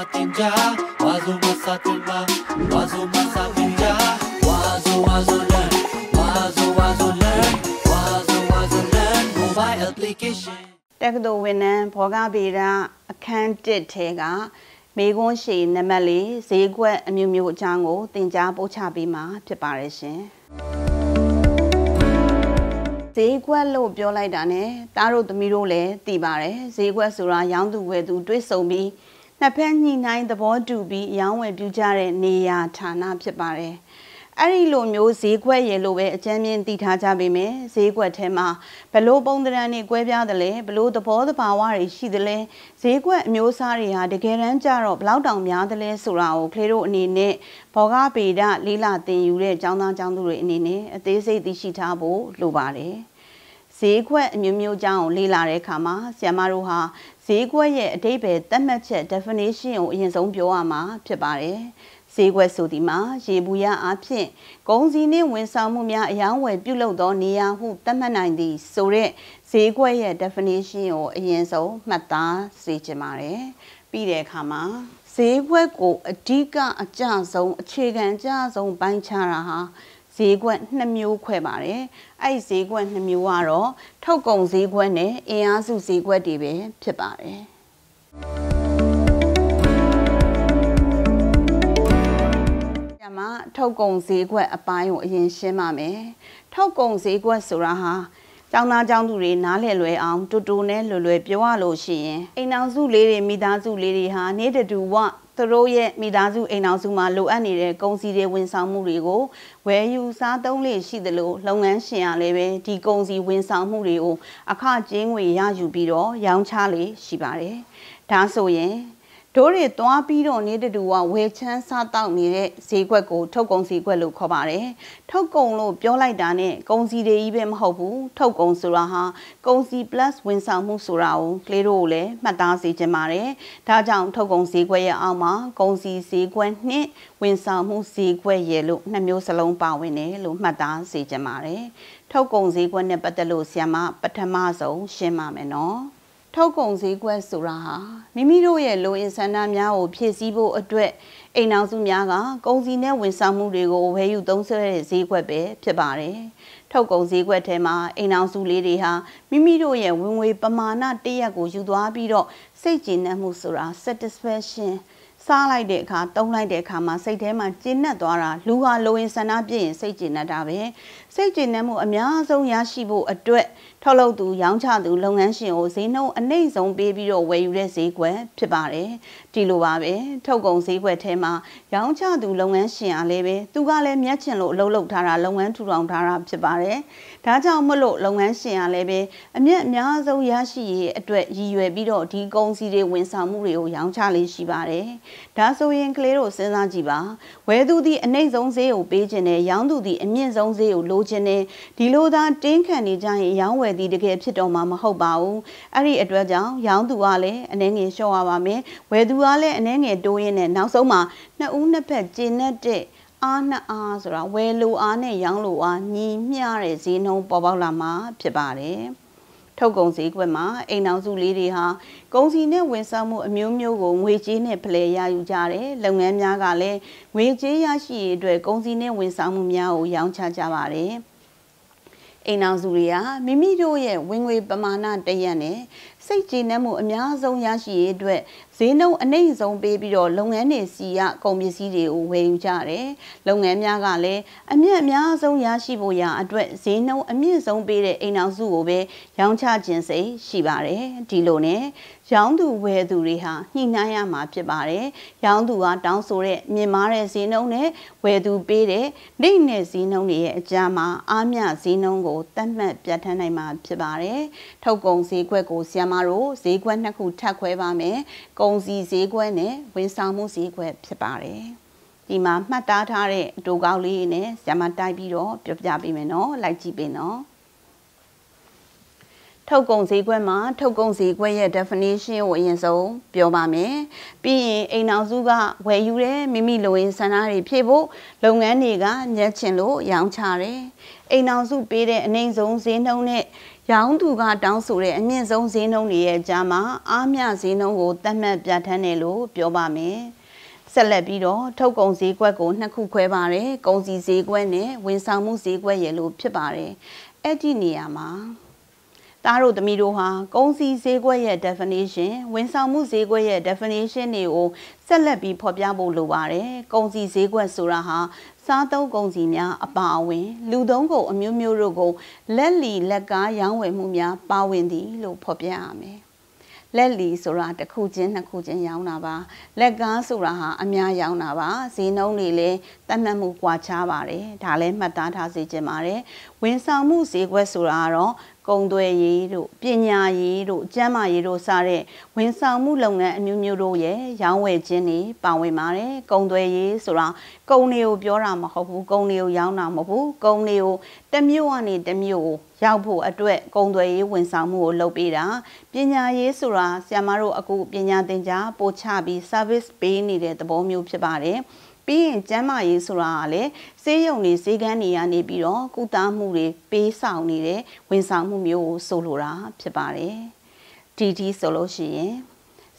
satinja wazo masatima wazo masatinja wazo wazo learn wazo wazo learn wazo wazo learn mobile application တက္ကသိုလ်ဝန်ထမ်းဘောဂဗေဒအခန်း1ထဲကမေခွန်းရှည်နံပါတ်၄ဈေးကွက်အမျိုးမျိုးအကြောင်းကိုသင်ကြားပို့ချပေးမှာဖြစ်ပါတယ်ရှင်ဈေးကွက်လို့ပြောလိုက်တာ ਨੇ တားတို့သမီးတို့လည်းသိပါတယ်ဈေးကွက်ဆိုတာရောင်းသူဝယ်သူ တွေးဆုံပြီးနှစ်ဖက်ညှိနှိုင်းသဘောတူပြီးအယောင်းဝယ်ပြုကြတဲ့နေရာဌာနဖြစ်ပါတယ်။အဲ့ဒီလိုမျိုးဈေးကွက်ရေလိုပဲအကြမ်းမြင့်တည်ထားကြပေမယ့်ဈေးကွက်ထဲမှာဘလို့ပုံသဏ္ဍာန်တွေကွဲပြားသလဲဘလို့သဘောသဘာဝတွေရှိသလဲဈေးကွက်အမျိုးအစားတွေဟာတကယ်တမ်းကျတော့ဘလောက်တောင်များသလဲဆိုတာကိုကလေးတို့အနေနဲ့ဘောဂပေဒလေးလာသင်ယူတဲ့ចောင်းသားចောင်းသူတွေအနေနဲ့အသေးစိတ်သိရှိထားဖို့လိုပါတယ်။ဈေးခွက်အမျိုးမျိုးကြောင်းလေ့လာတဲ့အခါမှာဆရာမတို့ဟာဈေးကွက်ရဲ့အတိတ်ပဲသတ်မှတ်ချက် definition ကိုအရင်ဆုံးပြောရမှာဖြစ်ပါတယ်။ဈေးကွက်ဆိုဒီမှာရေဘူးရအားဖြင့်ကုန်စည်နှင့်ဝန်ဆောင်မှုများအယောင်းဝယ်ပြုလုပ်သောနေရာဟု သတ်မှတ်နိုင်သည့်ဆိုတဲ့ဈေးကွက်ရဲ့ definition ကိုအရင်ဆုံးမှတ်သားစေချင်ပါတယ်။ပြီးတဲ့အခါမှာဈေးကွက်ကိုအဓိကအကျဆုံးအခြေခံအကျဆုံးပိုင်းခြားတာဟာဈေးကွက်2မျိုးခွဲပါတယ်။အဲ့ဈေးကွက်2မျိုးကတော့ထုတ်ကုန်ဈေးကွက်နဲ့အင်အားစုဈေးကွက်တွေပဲဖြစ်ပါတယ်။မှာထုတ်ကုန်ဈေးကွက်အပိုင်းကိုအရင်ရှင်းပါမယ်။ထုတ်ကုန်ဈေးကွက်ဆိုတာဟာကျောင်းသားကျောင်းသူတွေနားလည်လွယ်အောင်တူတူနဲ့လွယ်လွယ်ပြောရလို့ရှိရင်အိမ်အောင်စုလေးတွေမိသားစုလေးတွေဟာနေတတူဝသူတို့ရဲ့မိသားစုအိမ်အောင်စုမှာလိုအပ်နေတဲ့ကုန်စည်တွေဝန်ဆောင်မှုတွေကိုဝယ်ယူစားသုံးလေရှိသလိုလုပ်ငန်းရှင်အားလည်းပဲဒီကုန်စည်ဝန်ဆောင်မှုတွေကိုအခကျင်းငွေရယူပြီးတော့ရောင်းချလေရှိပါတယ်။ဒါဆိုရင်ဒိုးတွေသွားပြီးတော့နေတတူကဝယ်ချမ်းစားတောက်နေတဲ့ဈေးကွက်ကိုထုတ်ကုန်ဈေးကွက်လို့ခေါ်ပါတယ်။ထုတ်ကုန်လို့ပြောလိုက်တာနဲ့ကုန်စည်တွေကြီးပဲမဟုတ်ဘူး။ထုတ်ကုန်ဆိုတာဟာကုန်စည် plus ဝန်ဆောင်မှုဆိုတာကိုကလေးတို့ကိုလည်းမှတ်သားစေချင်ပါတယ်။ဒါကြောင့်ထုတ်ကုန်ဈေးကွက်ရဲ့အောက်မှာကုန်စည်ဈေးကွက်နှင့်ဝန်ဆောင်မှုဈေးကွက်ရဲ့လို့နှစ်မျိုးစလုံးပါဝင်တယ်လို့မှတ်သားစေချင်ပါတယ်။ထုတ်ကုန်ဈေးကွက်နဲ့ပတ်သက်လို့ဆရာမပထမဆုံးရှင်းပါမယ်နော်။ထုတ်ကုန်ဈေးကွက်ဆိုတာဟာမိမိတို့ရဲ့လိုအင်ဆန္ဒများကိုဖြည့်ဆည်းဖို့အတွက်အိမ်နောက်စုများကကုန်စည်နဲ့ဝန်ဆောင်မှုတွေကိုဝယ်ယူသုံးစွဲတဲ့ဈေးကွက်ပဲဖြစ်ပါတယ်။ထုတ်ကုန်ဈေးကွက်ထဲမှာအိမ်နောက်စုလေးတွေဟာမိမိတို့ရဲ့ဝင်ငွေပမာဏတရက်ကိုယူသွားပြီးတော့စိတ်ကျေနပ်မှုဆိုတာ satisfaction စားလိုက်တဲ့အခါတုံးလိုက်တဲ့အခါမှာစိတ်ထဲမှာကျဉ်တ်သွားတာလူဟာလိုရင်းဆန္ဒပြည့်ရင်စိတ်ကျဉ်တ်တာပဲစိတ်ကျဉ်တ်မှုအများဆုံးရရှိဖို့အတွက်ထုတ်လုပ်သူရောင်းချသူလုပ်ငန်းရှင်ကိုဈေးနှုန်းအနှိမ့်ဆုံးပေးပြီးတော့ဝယ်ယူတဲ့ဈေးကွက်ဖြစ်ပါတယ်ဒီလိုပါပဲထုတ်ကုန်ဈေးကွက်ထဲမှာရောင်းချသူလုပ်ငန်းရှင်အားလည်းပဲသူကလည်းမျက်ချင်လို့အလုပ်လုပ်ထားတာလုပ်ငန်းထူထောင်ထားတာဖြစ်ပါတယ်ဒါကြောင့်မလို့လုပ်ငန်းရှင်အားလည်းပဲအမြတ်အများဆုံးရရှိရေးအတွက်ရည်ရွယ်ပြီးတော့ဒီကုန်စည်တွေဝန်ဆောင်မှုတွေကိုရောင်းချလေးရှိပါတယ်ဒါဆိုရင်ကလေးတို့စဉ်းစားကြည့်ပါဝယ်သူသည်အနှိမ့်ဆုံးဈေးကိုပေးခြင်းနဲ့ရောင်းသူသည်အမြင့်ဆုံးဈေးကိုလိုချင်တယ်ဒီလိုသာတင်းခံနေကြရင်ရောင်းဝယ်ဖွဲ့သည်တကယ်ဖြစ်တော့မှာမဟုတ်ပါဘူးအဲ့ဒီအတွက်ကြောင့်ရောင်းသူကလည်းအနှဲငယ်လျှော့ရပါမယ်ဝယ်သူကလည်းအနှဲငယ်တိုးရင်းနဲ့နောက်ဆုံးမှာနှစ်ဦးနှစ်ဖက်ကျင်းတဲ့အားနှစ်အားဆိုတာဝယ်လိုအားနဲ့ရောင်းလိုအားညီမျှတဲ့ဈေးနှုန်းပေါ်ပေါက်လာမှာဖြစ်ပါတယ်ထုတ်ကုန်ဈေးကွက်မှာအိမ်အောင်စုလေးတွေဟာကုန်စည်နဲ့ဝန်ဆောင်မှုအမျိုးမျိုးကိုငွေကြေးနဲ့ဖလှယ်ရယူကြတယ်။လုပ်ငန်းများကလည်းငွေကြေးရရှိရေးအတွက်ကုန်စည်နဲ့ဝန်ဆောင်မှုများကိုရောင်းချကြပါတယ်။အိမ်အောင်စုတွေကမိမိတို့ရဲ့ဝင်ငွေပမာဏတရက်နဲ့စိတ်ကြည်နှံ့မှုအများဆုံးရရှိရေးအတွက်ဈေးနှုန်းအနှိမ့်ဆုံးပေးပြီးတော့လုပ်ငန်းတွေစီရကုန်ပစ္စည်းတွေကိုဝယ်ယူကြတယ်။လုပ်ငန်းများကလည်းအမြတ်အများဆုံးရရှိဖို့ရအတွက်ဈေးနှုန်းအမြင့်ဆုံးပေးတဲ့အိမ်အောင်စုကိုပဲရောင်းချခြင်းစိတ်ရှိပါတယ်။ဒီလိုနဲ့ရောင်းသူဝယ်သူတွေဟာညှိနှိုင်းရမှာဖြစ်ပါတယ်။ရောင်းသူကတောင်းဆိုတဲ့မြင်မာတဲ့ဈေးနှုန်းနဲ့ဝယ်သူပေးတဲ့နိုင်နဲ့ဈေးနှုန်းတွေရဲ့အကြားမှာအားမျှဈေးနှုန်းကိုတတ်မှတ်ပြဋ္ဌာန်းနိုင်မှာဖြစ်ပါတယ်။ထုတ်ကုန်ဈေးကွက်ကိုဆီယမတို့ဈေးကွက်နှစ်ခုထပ်ခွဲပါမယ်။ကုကုန်စည်ဈေးကွက်နဲ့ဝန်ဆောင်မှုဈေးကွက်ဖြစ်ပါတယ်။ဒီမှာမှတ်သားထားတဲ့တိုကောက်လေးနဲ့ဆရာမတိုက်ပြီးတော့ပြောပြပေးမယ်နော်။လိုက်ကြည့်ပေးနော်။ထုတ်ကုန်ဈေးကွက်မှာထုတ်ကုန်ဈေးကွက်ရဲ့ definition ကိုအရင်ဆုံးပြောပါမယ်။ပြီးရင်အိမ်နောက်စုကဝယ်ယူတဲ့မိမိလိုရင်းဆန္ဒတွေဖြည့်ဖို့လုပ်ငန်းတွေကညှက်ချင်လို့ရောင်းချတယ်။အိမ်အောင်စုပေးတဲ့အနိုင်ဆုံးဈေးနှုန်းနဲ့ရောင်းသူကတောင်းဆိုတဲ့အမြင့်ဆုံးဈေးနှုန်းတွေရဲ့ကြားမှာအားမျှဈေးနှုန်းကိုသတ်မှတ်ပြဋ္ဌာန်းတယ်လို့ပြောပါမယ်။ဆက်လက်ပြီးတော့ထုတ်ကုန်ဈေးကွက်ကိုနှစ်ခုခွဲပါတယ်။ကုန်စည်ဈေးကွက်နဲ့ဝန်ဆောင်မှုဈေးကွက်ရလို့ဖြစ်ပါတယ်။အဲ့ဒီနေရာမှာသားတို့သမီးတို့ဟာကုန်စည်ဈေးကွက်ရဲ့ definition ဝန်ဆောင်မှုဈေးကွက်ရဲ့ definition တွေကိုဆက်လက်ပြီးဖော်ပြဖို့လိုပါတယ်။ကုန်စည်ဈေးကွက်ဆိုတာဟာစားသုံးကုန်စည်များအပါအဝင်လူသုံးကုန်အမျိုးမျိုးတို့ကိုလက်လီ လက်ကားရောင်းဝယ်မှုများပါဝင်သည်လို့ဖော်ပြရမယ်။လက်လီဆိုတာတစ်ခုချင်းနှစ်ခုချင်းရောင်းတာပါလက်ကားဆိုတာဟာအများရောင်းတာပါဈေးနှုန်းတွေလည်းတတ်မှတ်မှုကွာခြားပါတယ်ဒါလည်းမှတ်သားထားစေချင်ပါတယ်ဝန်ဆောင်မှုဈေးကွက်ဆိုတာကတော့ကုန်သွယ်ရေးတို့ပညာရေးတို့ကျန်းမာရေးတို့စတဲ့ဝန်ဆောင်မှုလုပ်ငန်းအမျိုးမျိုးတို့ရဲ့ရောင်းဝယ်ခြင်းတွေပါဝင်ပါတယ်။ကုန်သွယ်ရေးဆိုတာကုန်တွေကိုပြောတာမဟုတ်ဘူးကုန်တွေကိုရောင်းတာမဟုတ်ဘူးကုန်တွေကိုတစ်မျိုးကနေတစ်မျိုးကိုရောက်ဖို့အတွက် ကုန်သွယ်ရေးဝန်ဆောင်မှုကိုလုပ်ပေးတာပညာရေးဆိုတာဆရာမတို့အခုပညာသင်ကြားပို့ချပြီး service ပေးနေတဲ့သဘောမျိုးဖြစ်ပါတယ်။ပြီးရင်ကျန်းမာရေးဆိုတာကလည်းဆေးရုံတွေဈေးကန်းတွေကနေပြီးတော့ကုသမှုတွေပေးဆောင်နေတဲ့ဝန်ဆောင်မှုမျိုးကိုဆိုလိုတာဖြစ်ပါတယ်။ DD ဆိုလို့ရှိရင်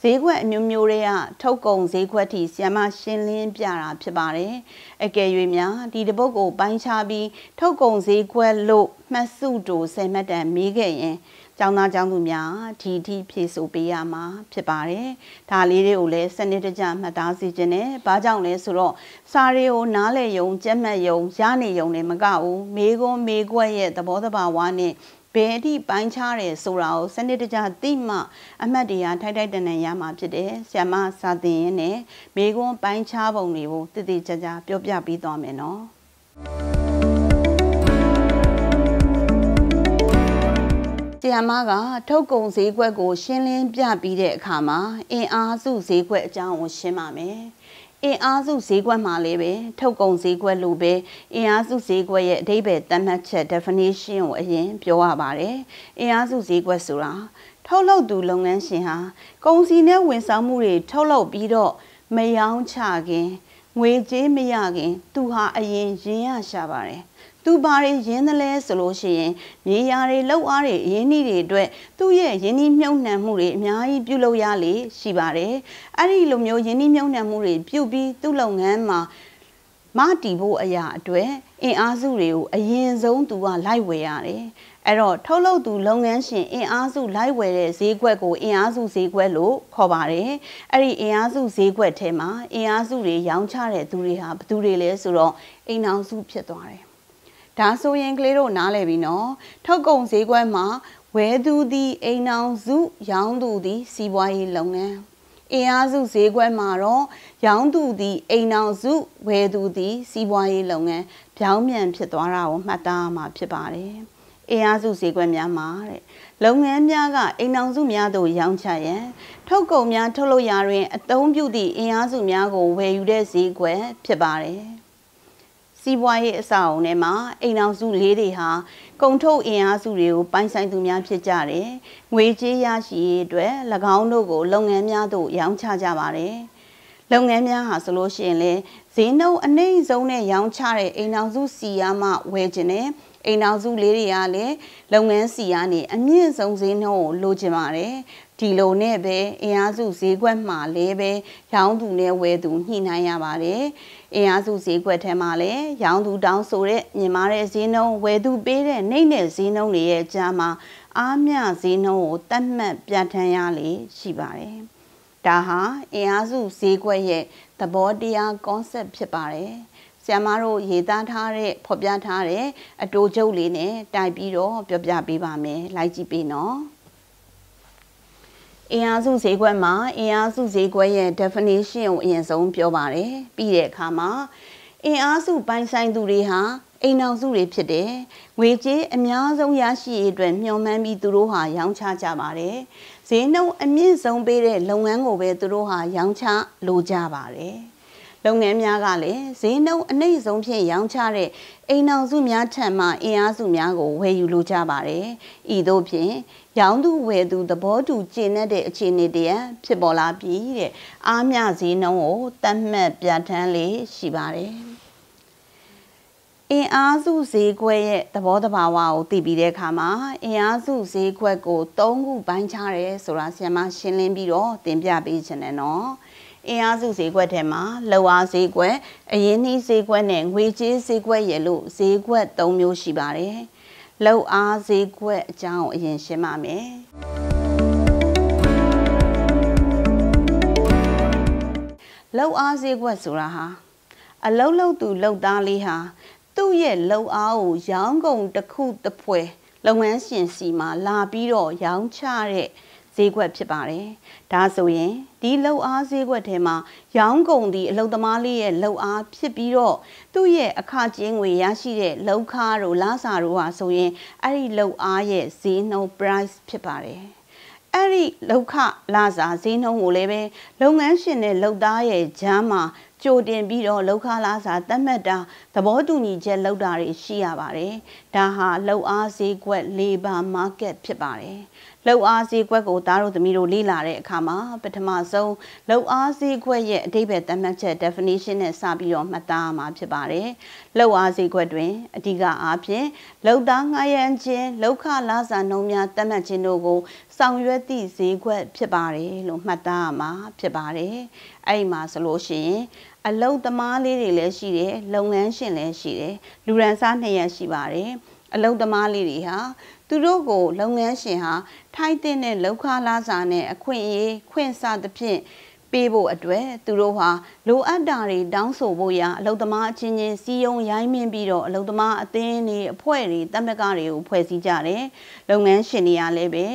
ဈေးခွက်အမျိုးမျိုးတွေကထုတ်ကုန်ဈေးခွက်ထိဆီယမရှင်းလင်းပြတာဖြစ်ပါတယ်။အကယ်၍များဒီတပုတ်ကိုပိုင်းခြားပြီးထုတ်ကုန်ဈေးခွက်လို့မှတ်စုတူဆယ်မှတ်တမ်းမေးခဲ့ရင်ကျောင်းသားကျောင်းသူများဒီထိဖြည့်ဆို့ပေးရမှာဖြစ်ပါတယ်။ဒါလေးတွေကိုလည်းစနစ်တကျမှတ်သားစီခြင်းနဲ့ဘာကြောင့်လဲဆိုတော့စာရီကိုနားလည်ယုံကြက်မှတ်ယုံရနေယုံနဲ့မကဘူး။မေကွန်းမေကွက်ရဲ့သဘောတဘာဝနဲ့ဘယ်အထိပိုင်းခြားတယ်ဆိုတာကိုစနစ်တကျသိမှ အမှတ်တရထိုက်ထိုက်တန်တန်ရမှာဖြစ်တယ်။ဆ iam မစာသင်ရင်းနဲ့မိကွန်းပိုင်းခြားပုံတွေကိုတည်တည်ကြကြပြောပြပေးသွားမယ်နော်။ဆီယမကထုတ်ကုန်ဈေးကွက်ကို ရှင်းလင်းပြပြီးတဲ့အခါမှာအင်အားစုဈေးကွက်အကြောင်းကိုရှင်းပါမယ်။အင်အားစုဈေးကွက်မှာလည်းပဲထုတ်ကုန်ဈေးကွက်လိုပဲအင်အားစုဈေးကွက်ရဲ့အဓိပ္ပာယ်သတ်မှတ်ချက် definition ကိုအရင်ပြောရပါတယ်။အင်အားစုဈေးကွက်ဆိုတာထုတ်လုပ်သူလုပ်ငန်းရှင်ဟာကုန်စည်နဲ့ဝန်ဆောင်မှုတွေထုတ်လုပ်ပြီးတော့မယောင်းချခင်ငွေကြေးမရခင် သူဟာအရင်ရင်းရရှာပါတယ်သူဘာတွေရင်းသလဲဆိုလို့ရှိရင်မြေယာတွေလောက်အားတွေရင်းနှီးတွေအတွက်သူ့ရဲ့ရင်းနှီးမြှုပ်နှံမှုတွေအများကြီးပြုလုပ်ရလေရှိပါတယ်။အဲ့ဒီလိုမျိုးရင်းနှီးမြှုပ်နှံမှုတွေပြုပြီးသူ့လုပ်ငန်းမှာမတည်ဖို့အရာအတွက်အင်အားစုတွေကိုအရင်ဆုံးသူကလိုက်ဝယ်ရတယ်။အဲ့တော့ထုတ်လုပ်သူလုပ်ငန်းရှင်အင်အားစုလိုက်ဝယ်တဲ့ဈေးကွက်ကိုအင်အားစုဈေးကွက်လို့ခေါ်ပါတယ်။အဲ့ဒီအင်အားစုဈေးကွက်ထဲမှာအင်အားစုတွေရောင်းချတဲ့သူတွေဟာဘယ်သူတွေလဲဆိုတော့အိမ်အောင်စုဖြစ်သွားတယ်ဒါဆိုရင်ကလေးတို့နားလည်ပြီနော်ထုတ်ကုန်ဈေးကွက်မှာဝဲသူသည်အိမ်အောင်စု ရောင်းသူသည် စီးပွားရေးလုပ်ငန်းအင်အားစုဈေးကွက်မှာတော့ရောင်းသူသည်အိမ်အောင်စုဝယ်သူသည် စီးပွားရေးလုပ်ငန်းပြောင်းပြန်ဖြစ်သွားတာကိုမှတ်သားမှာဖြစ်ပါတယ်အင်အားစုဈေးကွက်များမှာတဲ့လုပ်ငန်းများကအိမ်အောင်စုများသို့ရောင်းချရန်ထုတ်ကုန်များထုတ်လုပ်ရာတွင်အသုံးပြုသည့်အင်အားစုများကိုဝယ်ယူတဲ့ဈေးကွက်ဖြစ်ပါတယ်စီးပွားရေးအဆောက်အုံထဲမှာအိမ်အောင်စုလေးတွေဟာကုန်ထုတ်အင်အားစုတွေကိုပိုင်ဆိုင်သူများဖြစ်ကြတယ်။ငွေကြေးရရှိရေးအတွက်၎င်းတို့ကိုလုပ်ငန်းများသို့ရောင်းချကြပါတယ်။လုပ်ငန်းများဟာဆိုလို့ရှိရင်လေဈေးနှုန်းအနှိမ့်ဆုံးနဲ့ရောင်းချတဲ့အိမ်အောင်စုစီယာမှဝယ်ခြင်းနဲ့အိမ်အောင်စုလေးတွေကလည်းလုပ်ငန်းစီယာနဲ့အမြင့်ဆုံးဈေးနှုန်းကိုလိုချင်ပါတယ်။ဒီလိုနဲ့ပဲအင်အားစုဈေးကွက်မှာလည်းပဲရောင်းသူနဲ့ဝယ်သူညှိနှိုင်းရပါတယ်။အင်အားစုဈေးကွက်ထဲမှာလည်းရောင်းသူတောင်းဆိုတဲ့မြင်မာတဲ့ဈေးနှုန်းဝယ်သူပေးတဲ့နှိမ့်တဲ့ဈေးနှုန်းတွေရဲ့ကြားမှာအားမျှဈေးနှုန်းကိုတတ်မှတ်ပြဋ္ဌာန်းရလေရှိပါတယ်။ဒါဟာအင်အားစုဈေးကွက်ရဲ့သဘောတရား concept ဖြစ်ပါတယ်။ဆရာမတို့ရေးသားထားတဲ့ဖော်ပြထားတဲ့အတူချုပ်လေးနဲ့တိုက်ပြီးတော့ပြောပြပေးပါမယ်။လိုက်ကြည့်ပေးနော်။အင်အားစုဈေးကွက်မှာအင်အားစုဈေးကွက်ရဲ့ definition ကိုအရင်ဆုံးပြောပါတယ်ပြီးတဲ့အခါမှာအင်အားစုပိုင်ဆိုင်သူတွေဟာအိမ်နောက်စုတွေဖြစ်တယ်။ငွေကြေးအများဆုံးရရှိရေးအတွက်မျှော်မှန်းပြီးသူတို့ဟာရောင်းချကြပါတယ်။ဈေးနှုန်းအမြင့်ဆုံးပေးတဲ့လုပ်ငန်းကိုပဲသူတို့ဟာ ရောင်းချလိုကြပါတယ်။လုပ်ငန်းများကလည်းဈေးနှုန်းအနှိမ့်ဆုံးဖြင့်ရောင်းချတဲ့အိမ်နောက်စုများထံမှအင်အားစုများကိုဝယ်ယူလိုကြပါတယ်။ဤသို့ဖြင့်ရောင်းသူဝယ်သူသဘောတူကျင့်တဲ့အခြေအနေတရဖြစ်ပေါ်လာပြီးတဲ့အားမြဈေးနှုန်းကိုတတ်မှတ်ပြဋ္ဌာန်းလေးရှိပါတယ်အင်အားစုဈေးကွက်ရဲ့သဘောတဘာဝကိုသိပြီးတဲ့အခါမှာအင်အားစုဈေးကွက်ကို၃ခုပိုင်းခြားတယ်ဆိုတာဆရာမရှင်းလင်းပြီးတော့သင်ပြပေးချင်တယ်နော်အင်အားစုဈေးကွက်ထဲမှာလောအားဈေးကွက်အရင်းနှီးဈေးကွက်နဲ့ငွေကြေးဈေးကွက်ရလို့ဈေးကွက်၃မျိုးရှိပါတယ်။လှုပ်အားဈေးကွက်အကြောင်းအရင်ရှင်းပါမယ်လှုပ်အားဈေးကွက်ဆိုတာဟာ အလုံးလုံးသူလှုပ်သားလေးဟာ သူ့ရဲ့လှုပ်အားကိုရောင်းကုန်တစ်ခုတစ်ဖွဲလုပ်ငန်းရှင်စီမှာ လာပြီးတော့ရောင်းချတဲ့ဈေးကွက်ဖြစ်ပါတယ်။ဒါဆိုရင်ဒီလှုပ်အားဈေးကွက်ထဲမှာရောင်းကုန်သည့်အလုံသမားလေးရဲ့လှုပ်အားဖြစ်ပြီးတော့သူ့ရဲ့အခကျင်းငွေရရှိတဲ့လှုပ်ခါတို့လစာတို့ဟာဆိုရင်အဲ့ဒီလှုပ်အားရဲ့ဈေးနှုန်း price ဖြစ်ပါတယ်။အဲ့ဒီလောက်ခလာစာဈေးနှုန်းကိုလည်းပဲလုပ်ငန်းရှင်နဲ့လုပ်သားရဲ့ဂျမ်းမှာကြိုတင်ပြီးတော့လောက်ခလာစာသတ်မှတ်တာသဘောတူညီချက်လောက်တာတွေရှိရပါတယ်။ဒါဟာလောက်အားဈေးကွက် labor market ဖြစ်ပါတယ်။လှုပ်အားစည်းကွက်ကိုသားတို့သမီးတို့လေ့လာတဲ့အခါမှာပထမဆုံးလှုပ်အားစည်းကွက်ရဲ့အတိပ္ပယ်သတ်မှတ်ချက် definition နဲ့စပြီးတော့မှတ်သားမှာဖြစ်ပါတယ်။လှုပ်အားစည်းကွက်တွင်အဓိကအားဖြင့်လှုပ်သားငှားရမ်းခြင်းလှုပ်ခလာစာနှုန်းများသတ်မှတ်ခြင်းတို့ကိုဆောင်ရွက်သည့်ဈေးကွက်ဖြစ်ပါတယ်လို့မှတ်သားမှာဖြစ်ပါတယ်။အဲ့မှာဆိုလို့ရှိရင်အလုတ်သမားလေးတွေလည်းရှိတယ်လုပ်ငန်းရှင်လည်းရှိတယ်လူရန်စားနှစ်ရက်ရှိပါတယ်အလုတ်သမားလေးတွေဟာသူတို့ကိုလုပ်ငန်းရှင်ဟာထိုက်တဲ့လောက်ခလာစာနဲ့အခွင့်အရေးခွင့်စသဖြင့်ပေးဖို့အတွက်သူတို့ဟာလိုအပ်တာတွေတောင်းဆိုဖို့ရအလုံသမားအချင်းချင်းစီယုံရိုင်းမြင့်ပြီးတော့အလုံသမားအသင်းတွေအဖွဲ့တွေတမကတွေကိုဖွဲ့စည်းကြတယ်။လုပ်ငန်းရှင်တွေကလည်းပဲ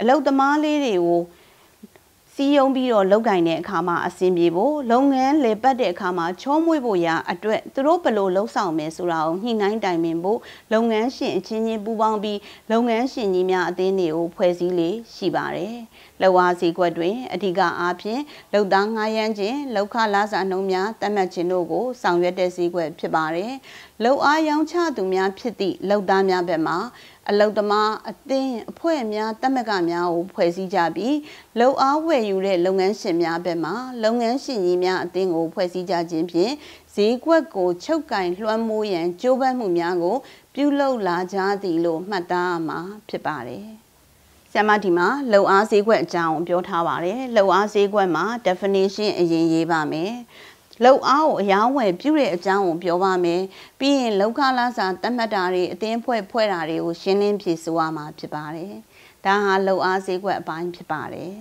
အလုံသမားလေးတွေကိုစီယုံပြီးတော့လောက်ကင်တဲ့အခါမှာအဆင်ပြေဖို့လုပ်ငန်းလေပတ်တဲ့အခါမှာချောမွေ့ဖို့ရာအတွက်သူတို့ဘလို့လှုပ်ဆောင်မယ်ဆိုတာကိုညှိနှိုင်းတိုင်ပင်ဖို့လုပ်ငန်းရှင်အချင်းချင်းပူးပေါင်းပြီးလုပ်ငန်းရှင်ကြီးများအသင်းတွေကိုဖွဲ့စည်းလေးရှိပါတယ်။လှဝါစီကွက်တွင်အဓိကအားဖြင့်လုပ်သားငှားရမ်းခြင်းလောက်ခလာစာနှုန်းများတတ်မှတ်ခြင်းတို့ကိုဆောင်ရွက်တဲ့စီကွက်ဖြစ်ပါတယ်။လုပ်အားရောင်းချသူများဖြစ်သည့်လုပ်သားများဘက်မှာအလုံသမားအသင်းအဖွဲ့များတက်မကများကိုဖွဲ့စည်းကြပြီး လုံအားဝယ်ယူတဲ့လုပ်ငန်းရှင်များဘက်မှလုပ်ငန်းရှင်ကြီးများအသင်းကိုဖွဲ့စည်းကြခြင်းဖြင့်ဈေးကွက်ကို ချုပ်ကင်လွှမ်းမိုးရန်ကြိုးပမ်းမှုများကို ပြုလုပ်လာကြသည်လို့မှတ်သားမှာဖြစ်ပါတယ်။ဆရာမဒီမှာလှုပ်အားဈေးကွက်အကြောင်းပြောထားပါတယ်လှုပ်အားဈေးကွက်မှာ definition အရင်ရေးပါမယ်လုံအားကိုအယောင်းဝယ်ပြုတဲ့အကြောင်းကိုပြောပါမယ်။ပြီးရင်လောကလာစာတတ်မှတ်တာတွေအတင်းဖွဲ့ဖွဲ့တာတွေကိုရှင်းလင်းဖြေဆိုရမှာဖြစ်ပါတယ်။ဒါဟာလုံအားဈေးကွက်အပိုင်းဖြစ်ပါတယ်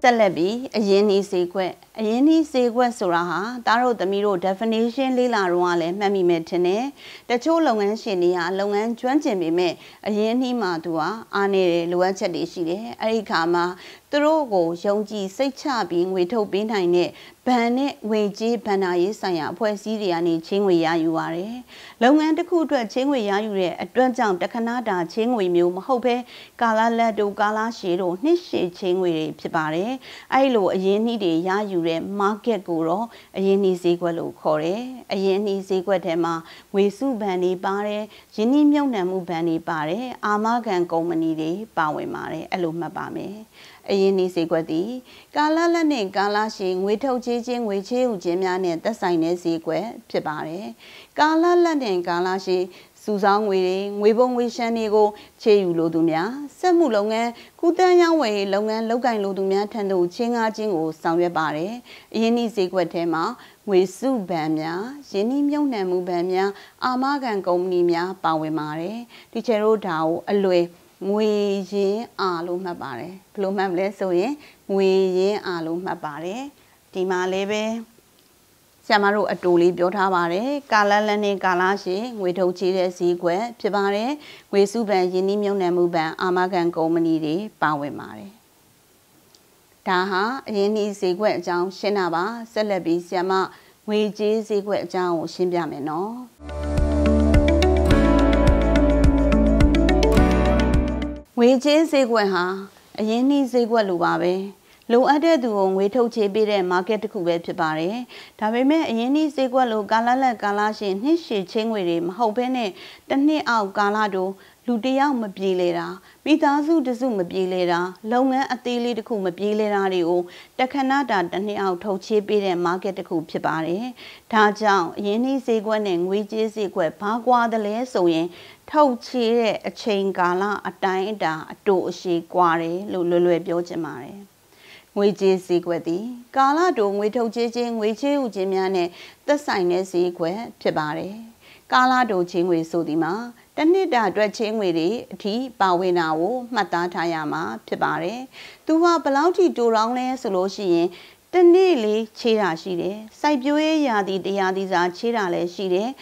။တက်လက်ပြီးအရင်ဤဈေးကွက်အရင်ဒီဈေးကွက်ဆိုတာဟာတားတို့သမီးတို့ definition လေးလာတော့ကလည်းမှတ်မိမယ်ထင်တယ်။တချို့လုပ်ငန်းရှင်တွေကလုပ်ငန်းကျွမ်းကျင်ပေမဲ့အရင်ဒီမှာသူကအားနေတယ်လိုအပ်ချက်တွေရှိတယ်။အဲ့ဒီခါမှာသူတို့ကိုယုံကြည်စိတ်ချပြီးငွေထုတ်ပေးနိုင်တဲ့ဘဏ်နဲ့ငွေကြေးဘဏ္ဍာရေးဆိုင်ရာအဖွဲ့အစည်းတွေကနေချင်းငွေရယူရတယ်။လုပ်ငန်းတစ်ခုအတွက်ချင်းငွေရယူတဲ့အတွက်ကြောင့်တခဏတာချင်းငွေမျိုးမဟုတ်ဘဲကာလလက်တို့ကာလရှည်တို့နှစ်ရှည်ချင်းငွေတွေဖြစ်ပါတယ်။အဲ့လိုအရင်နှီးတွေရယူတဲ့ market ကိုတော့အရင်နှီးဈေးကွက်လို့ခေါ်တယ်။အရင်နှီးဈေးကွက်ထဲမှာငွေစုဘဏ်တွေပါတယ်၊ယင်းနှီးမြုပ်နှံမှုဘဏ်တွေပါတယ်၊အာမခံကုမ္ပဏီတွေပါဝင်ပါတယ်အဲ့လိုမှတ်ပါမယ်။အရင်နှီးဈေးကွက်သည်ကာလလက်နှင့်ကာလရှင်ငွေထုတ်ချေးခြင်းငွေချေးဥခြင်းများနှင့်သက်ဆိုင်တဲ့ဈေးကွက်ဖြစ်ပါတယ်။ကာလလက်နှင့်ကာလရှင်စုဆောင်ငွေတွေငွေပုံငွေရှမ်းတွေကိုချေယူလိုသူများစက်မှုလုပ်ငန်းကုသန်းရောင်းဝယ်ရေးလုပ်ငန်းလုပ်ကင်လိုသူများထံသို့ချင်းကားချင်းကိုဆောင်ရွက်ပါတယ်အရင်းနှီးဈေးကွက်ထဲမှာငွေစုဗန်များရင်းနှီးမြုပ်နှံမှုဗန်များအာမခံကုမ္ပဏီများပါဝင်ပါတယ်ဒီချေတို့ဒါကိုအလွယ်ငွေရင်းအာလို့မှတ်ပါတယ်ဘယ်လိုမှတ်မလဲဆိုရင်ငွေရင်းအာလို့မှတ်ပါတယ်ဒီမှာလည်းပဲဆရာမတို့အတူလေးပြောထားပါတယ်ကာလလန်နဲ့ကာလရှင်ငွေထုတ်ချေးတဲ့ဈေးကွက်ဖြစ်ပါတယ်ငွေစုပန်ယင်းနှမြုံနှံမှုပန်အာမခံကုမ္ပဏီတွေပါဝင်ပါတယ်ဒါဟာအရင်ဒီဈေးကွက်အကြောင်းရှင်းတာပါဆက်လက်ပြီးဆရာမငွေကြေးဈေးကွက်အကြောင်းကိုရှင်းပြမယ်နော်ငွေကြေးဈေးကွက်ဟာအရင်နှီးဈေးကွက်လိုပါပဲ။လိုအပ်တဲ့သူကိုငွေထုတ်ချေပေးတဲ့ market တစ်ခုပဲဖြစ်ပါတယ်။ဒါပေမဲ့အရင်နည်းဈေးကွက်လိုကာလလက်ကာလရှင်နှစ်ရှည်ချင်းငွေတွေမဟုတ်ဘဲနဲ့တစ်နှစ်အောက်ကာလတို့လူတယောက်မပြေလဲတာမိသားစုတစုမပြေလဲတာလုပ်ငန်းအသေးလေးတစ်ခုမပြေလဲတာတွေကိုတခဏတာတစ်နှစ်အောက်ထုတ်ချေးပေးတဲ့ market တစ်ခုဖြစ်ပါတယ်။ဒါကြောင့်အရင်းနှီးဈေးကွက်နဲ့ငွေကြေးဈေးကွက်ဘာကွာသလဲဆိုရင်ထုတ်ချေးတဲ့အချိန်ကာလအတိုင်းအတာအတူအရှိကွာတယ်လို့လွယ်လွယ်ပြောချင်ပါတယ်။ငွေကြေးဈေးကွက်သည်ကာလတိုငွေထုတ်ကြေးခြင်းငွေချေးဥခြင်းများနဲ့သက်ဆိုင်တဲ့ဈေးကွက်ဖြစ်ပါတယ်။ကာလတိုချင်းငွေဆိုသည်မှာတနှစ်တာအတွက်ချင်းငွေတွေအထိပါဝင်တာကိုမှတ်သားထားရမှာဖြစ်ပါတယ်။သူဟာဘလောက်ထိ တိုတောင်းလဲဆိုလို့ရှိရင်တနေ့လေးခြေတာရှိတယ်။စိုက်ပျိုးရေးရာသီတရားသီစာခြေတာလည်းရှိတယ်။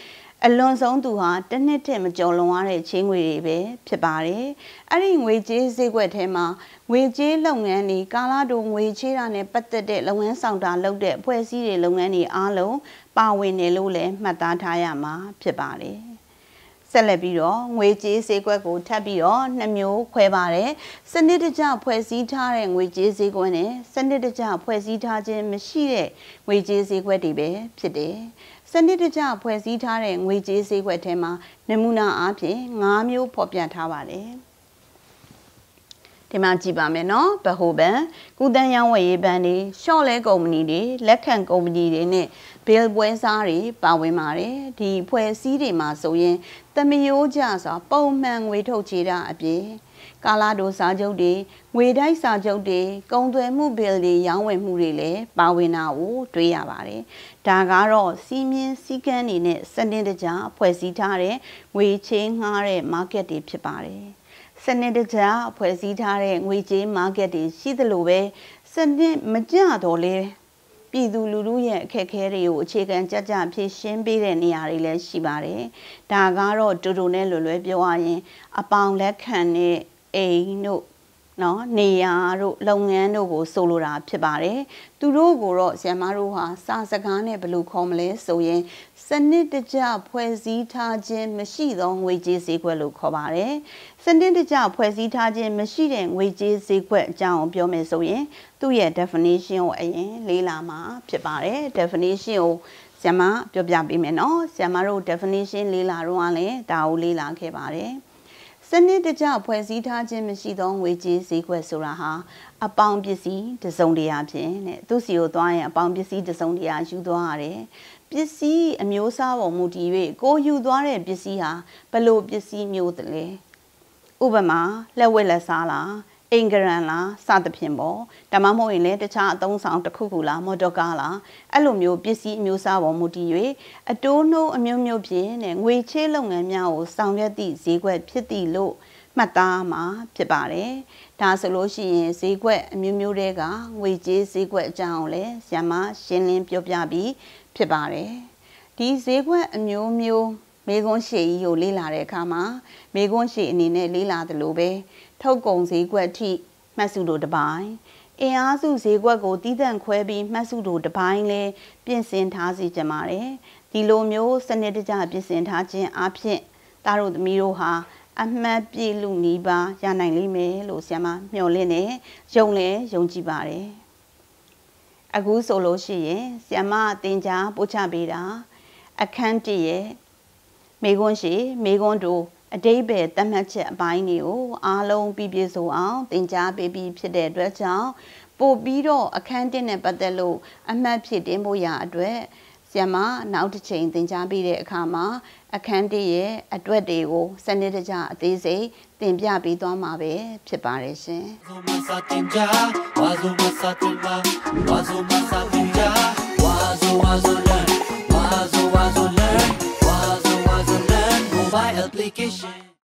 အလွန်ဆုံးသူဟာတစ်နှစ်ထက်မကျော်လွန်ရတဲ့ချင်းငွေတွေပဲဖြစ်ပါတယ်။အဲ့ဒီငွေကြေးဈေးကွက်ထဲမှာငွေကြေးလုပ်ငန်းတွေကာလာတိုငွေချေးတာနဲ့ပတ်သက်တဲ့လုပ်ငန်းဆောင်တာလုပ်တဲ့အဖွဲ့အစည်းတွေလုပ်ငန်းတွေအားလုံးပါဝင်တယ်လို့လည်းမှတ်သားထားရမှာဖြစ်ပါတယ်။ဆက်လက်ပြီးတော့ငွေကြေးဈေးကွက်ကိုထပ်ပြီးတော့နှမျိုးခွဲပါတယ်။စနစ်တကျဖွဲ့စည်းထားတဲ့ငွေကြေးဈေးကွက်နဲ့စနစ်တကျဖွဲ့စည်းထားခြင်းမရှိတဲ့ငွေကြေးဈေးကွက်တွေပဲဖြစ်တယ်။စနစ်တကျဖွဲ့စည်းထားတဲ့ငွေကြေးဈေးကွက်ထဲမှာနမူနာအားဖြင့်၅မျိုးဖော်ပြထားပါတယ်ဒီမှာကြည့်ပါမယ်နော်ဘဟိုဘန်ကုတန်ရောင်းဝယ်ရေးဘန်တွေရှော့လဲကုမ္ပဏီတွေလက်ခံကုမ္ပဏီတွေနဲ့ဘေးပွဲစားတွေပါဝင်ပါတယ်ဒီဖွဲ့စည်းတွေမှာဆိုရင်တမယိုးကြစွာပုံမှန်ငွေထုတ်ချေတာအပြင်ကာလာဒိုစာချုပ်တွေငွေတိုက်စာချုပ်တွေကုန်သွယ်မှုဘီလ်တွေရောင်းဝယ်မှုတွေလည်းပါဝင်တာကိုတွေ့ရပါတယ်။ဒါကတော့စီးမြင်စည်းကမ်းတွေနဲ့စနစ်တကျဖွဲ့စည်းထားတဲ့ငွေချေးငှားတဲ့ market တွေဖြစ်ပါတယ်။စနစ်တကျဖွဲ့စည်းထားတဲ့ငွေကြေး market တွေရှိသလိုပဲစနစ်မကျတော့လဲပြည်သူလူထုရဲ့အခက်အခဲတွေကိုအခြေခံကြကြဖြည့်ရှင်းပေးတဲ့နေရာတွေလည်းရှိပါတယ်။ဒါကတော့တူတူနဲ့လွယ်လွယ်ပြောရရင်အပေါင်လက်ခံတဲ့အိမ်တို့နော်နေရာတို့လုပ်ငန်းတို့ကိုဆိုလိုတာဖြစ်ပါတယ်သူတို့ကိုတော့ဆရာမတို့ဟာစာစကားနဲ့ဘယ်လိုခေါ်မလဲဆိုရင် စနစ်တကျဖွဲ့စည်းထားခြင်းမရှိသောငွေကြေးဈေးကွက်လို့ခေါ်ပါတယ်စနစ်တကျဖွဲ့စည်းထားခြင်းမရှိတဲ့ငွေကြေးဈေးကွက်အကြောင်းပြောမယ်ဆိုရင် သူ့ရဲ့ definition ကိုအရင်လေ့လာမှာဖြစ်ပါတယ် definition ကိုဆရာမပြောပြပေးမယ်နော်ဆရာမတို့ definition လေ့လာတော့လည်းဒါကိုလေ့လာခဲ့ပါတယ်နစ်တကျဖွဲ့စည်းထားခြင်းမရှိသောငွေကြေးဈေးကွက်ဆိုတာဟာအပေါင်ပစ္စည်းတစုံတရာဖြင့်တဲ့သူစီကိုသွားရင်အပေါင်ပစ္စည်းတစုံတရာယူသွားရတယ်ပစ္စည်းအမျိုးအစားပေါ်မူတည်၍ကိုယူသွားတဲ့ပစ္စည်းဟာဘလို့ပစ္စည်းမျိုးတလဲဥပမာလက်ဝက်လက်စားလားအင်္ဂရန်လားစသဖြင့်ပေါ့ဒါမှမဟုတ်ရင်လည်းတခြားအသုံးဆောင်တစ်ခုခုလားမော်တော်ကားလားအဲ့လိုမျိုးပစ္စည်းအမျိုးအစားပေါ်မူတည်၍အတိုးနှိုးအမျိုးမျိုးဖြင့်နဲ့ငွေချေးလုပ်ငန်းများကိုဆောင်ရွက်သည့်ဈေးကွက်ဖြစ်သည့်လို့မှတ်သားမှာဖြစ်ပါတယ်။ဒါဆိုလို့ရှိရင်ဈေးကွက်အမျိုးမျိုးတွေကငွေကြေးဈေးကွက်အကြောင်းကိုလည်းဆရာမရှင်းလင်းပြောပြပြီးဖြစ်ပါတယ်။ဒီဈေးကွက်အမျိုးမျိုး မေကွန်းရှည်ကြီးကိုလေ့လာတဲ့အခါမှာမေကွန်းရှည်အနေနဲ့လေ့လာသလိုပဲထုတ်ကုန်ဈေးကွက်ထိမှတ်စုတို့တစ်ပိုင်းအင်အားစုဈေးကွက်ကိုတီးတန့်ခွဲပြီးမှတ်စုတို့တစ်ပိုင်းလဲပြင်ဆင်ထားစီကြပါတယ်ဒီလိုမျိုးစနစ်တကျပြင်ဆင်ထားခြင်းအပြင်သားတို့သမီးတို့ဟာ အမှတ်ပြည့်လူနီးပါးရနိုင်လိမ့်မယ်လို့ဆရာမမျှော်လင့်နေယုံလဲယုံကြည်ပါတယ်အခုဆိုလို့ရှိရင်ဆရာမအတင်ကြားပို့ချပေးတာအခန်းတည့်ရဲ့မေခွန်းရှိမေခွန်းတို့အတိဘယ်သတ်မှတ်ချက်အပိုင်းတွေကိုအားလုံးပြပြဆိုအောင်သင်ကြားပေးပြီးဖြစ်တဲ့အတွက်ကြောင့်ပို့ပြီးတော့အခန်းတင်နဲ့ပတ်သက်လို့အမှတ်ဖြစ်တင်ဖို့ရအတွက်ဆရာမနောက်တစ်ချိန်သင်ကြားပေးတဲ့အခါမှာ အခန်းတင်ရဲ့အတွက်တွေကို စနစ်တကျအသေးစိတ်သင်ပြပေးသွားမှာပဲဖြစ်ပါတယ်ရှင်။ by application.